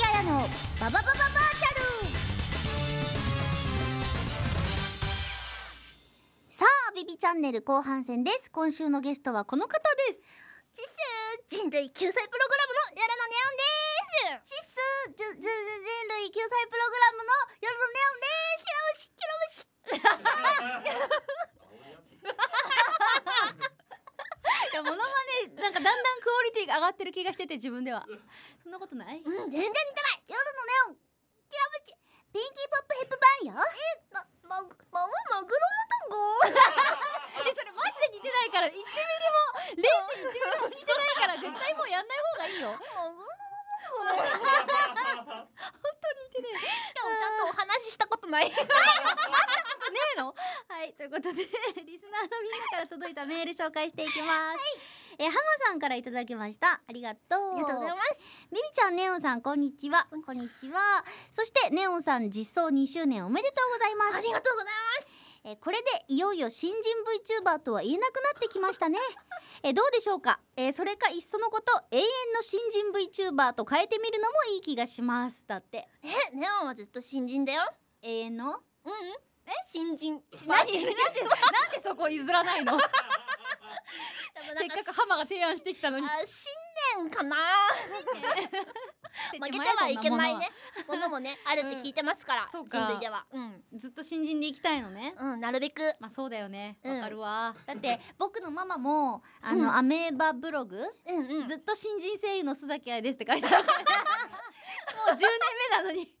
関やのバババババーチャルさあビビチャンネル後半戦です今週のゲストはこの方ですシス人類救済プログラムのやらのネオンですシス人類救済プログラム上がってる気がしてて自分ではそんなことないうん全然似てない夜のネオンキラムチピンキーポップヘップバーンよえま、ま、ま、マグロの単語 えそれマジで似てないから一ミリも点一ミリも似てないから絶対もうやんない方がいいよ本当に似てねしかもちゃんとお話ししたことない ねえのはいということでリスナーのみんなから届いたメール紹介していきます、はいえー、浜さんからいただきましたありがとうありがとうございますみみちゃんネオンさんこんにちはこんにちはそしてネオンさん実装2周年おめでとうございますありがとうございますえー、これでいよいよ新人 VTuber とは言えなくなってきましたねえー、どうでしょうか、えー、それかいっそのこと永遠の新人 VTuber と変えてみるのもいい気がしますだってえネオンはずっと新人だよ永遠のうん、うん、え新人何なんでそこ譲らないの せっかく浜が提案してきたのに新年かな負けてはいけないね ものもねあるって聞いてますから、うん、人類では、うん、ずっと新人でいきたいのねうんなるべくまあそうだよねわ、かるわだって僕のママもあの、アメーバブログ、うんうん、ずっと新人声優の須崎愛ですって書いてあるもう10年目なのに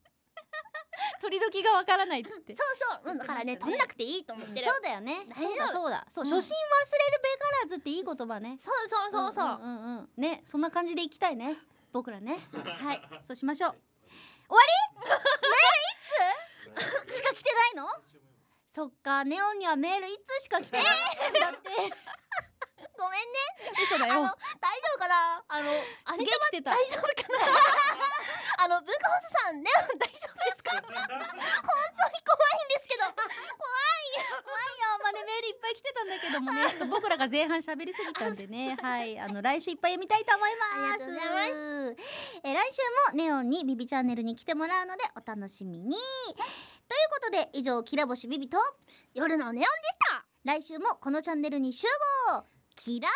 取り時がわからないっつってそうそう、うん、だからね取れなくていいと思ってる、そうだよねそうだそうだ初心忘れるべ活っていい言葉ねそうそうそうそう,、うんうんうん、ねそんな感じでいきたいね僕らね はいそうしましょう終わりメールいつしか来てないのそっかネオンにはメールいつしか来てない、えだってごめんね。嘘だよ。大丈夫かな。あの、あげて大丈夫かな。あの、文化放送さん、ね、大丈夫ですか。本当に怖いんですけど。怖いよ。怖いよ。まねメールいっぱい来てたんだけどもね ちょっと僕らが前半喋りすぎたんでね はいあの来週いっぱい読みたいと思いますえ来週もネオンにビビチャンネルに来てもらうのでお楽しみにということで以上きらぼしビビと夜のネオンでした来週もこのチャンネルに集合きらぼ